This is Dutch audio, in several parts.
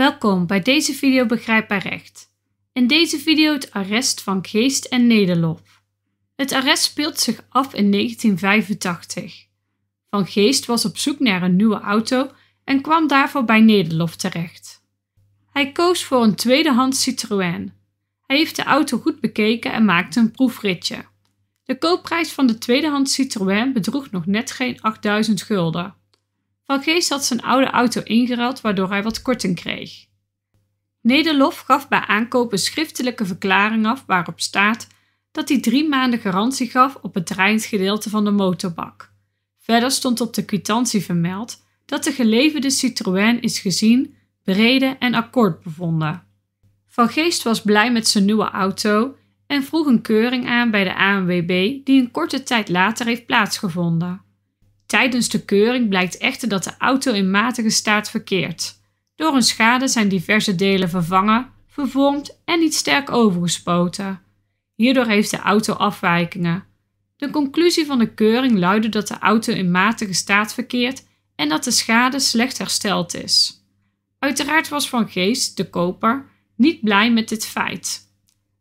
Welkom bij deze video Begrijpbaar Recht. In deze video het arrest van Geest en Nederlof. Het arrest speelt zich af in 1985. Van Geest was op zoek naar een nieuwe auto en kwam daarvoor bij Nederlof terecht. Hij koos voor een tweedehands Citroën. Hij heeft de auto goed bekeken en maakte een proefritje. De koopprijs van de tweedehands Citroën bedroeg nog net geen 8000 gulden. Van Geest had zijn oude auto ingeruild waardoor hij wat korting kreeg. Nederlof gaf bij aankoop een schriftelijke verklaring af waarop staat dat hij drie maanden garantie gaf op het draaiend gedeelte van de motorbak. Verder stond op de kwitantie vermeld dat de geleverde Citroën is gezien, bereden en akkoord bevonden. Van Geest was blij met zijn nieuwe auto en vroeg een keuring aan bij de ANWB die een korte tijd later heeft plaatsgevonden. Tijdens de keuring blijkt echter dat de auto in matige staat verkeert. Door een schade zijn diverse delen vervangen, vervormd en niet sterk overgespoten. Hierdoor heeft de auto afwijkingen. De conclusie van de keuring luidde dat de auto in matige staat verkeert en dat de schade slecht hersteld is. Uiteraard was Van Geest, de koper, niet blij met dit feit.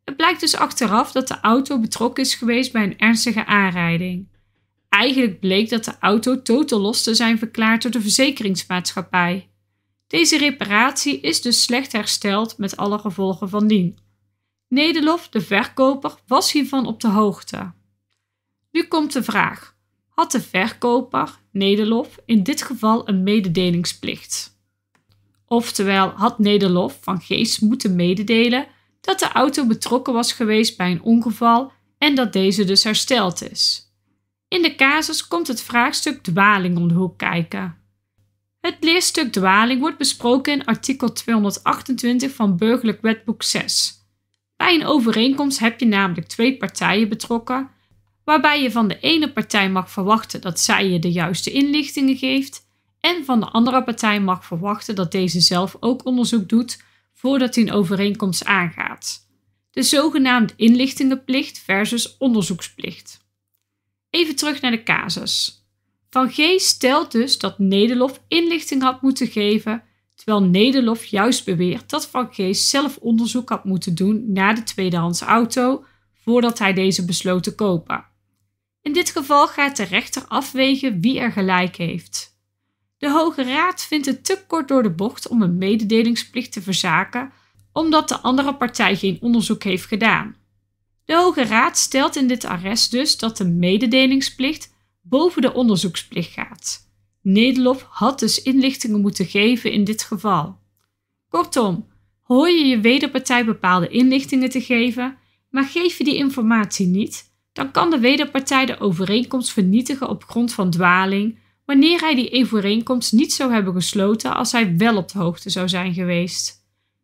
Het blijkt dus achteraf dat de auto betrokken is geweest bij een ernstige aanrijding. Eigenlijk bleek dat de auto totaal los te zijn verklaard door de verzekeringsmaatschappij. Deze reparatie is dus slecht hersteld met alle gevolgen van dien. Nederlof, de verkoper, was hiervan op de hoogte. Nu komt de vraag: had de verkoper, Nederlof, in dit geval een mededelingsplicht? Oftewel, had Nederlof van Geest moeten mededelen dat de auto betrokken was geweest bij een ongeval en dat deze dus hersteld is. In de casus komt het vraagstuk dwaling om de hoek kijken. Het leerstuk dwaling wordt besproken in artikel 228 van Burgerlijk Wetboek 6. Bij een overeenkomst heb je namelijk twee partijen betrokken, waarbij je van de ene partij mag verwachten dat zij je de juiste inlichtingen geeft en van de andere partij mag verwachten dat deze zelf ook onderzoek doet voordat hij een overeenkomst aangaat. De zogenaamde inlichtingenplicht versus onderzoeksplicht. Even terug naar de casus. Van G stelt dus dat Nederlof inlichting had moeten geven, terwijl Nederlof juist beweert dat Van G zelf onderzoek had moeten doen naar de tweedehands auto voordat hij deze besloot te kopen. In dit geval gaat de rechter afwegen wie er gelijk heeft. De Hoge Raad vindt het te kort door de bocht om een mededelingsplicht te verzaken, omdat de andere partij geen onderzoek heeft gedaan. De Hoge Raad stelt in dit arrest dus dat de mededelingsplicht boven de onderzoeksplicht gaat. Nederlof had dus inlichtingen moeten geven in dit geval. Kortom, hoor je je wederpartij bepaalde inlichtingen te geven, maar geef je die informatie niet, dan kan de wederpartij de overeenkomst vernietigen op grond van dwaling, wanneer hij die overeenkomst niet zou hebben gesloten als hij wel op de hoogte zou zijn geweest.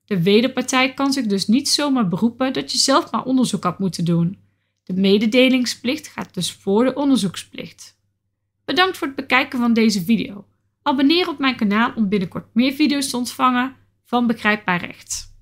De wederpartij kan zich dus niet zomaar beroepen dat je zelf maar onderzoek had moeten doen. De mededelingsplicht gaat dus voor de onderzoeksplicht. Bedankt voor het bekijken van deze video. Abonneer op mijn kanaal om binnenkort meer video's te ontvangen van Begrijpbaar Recht.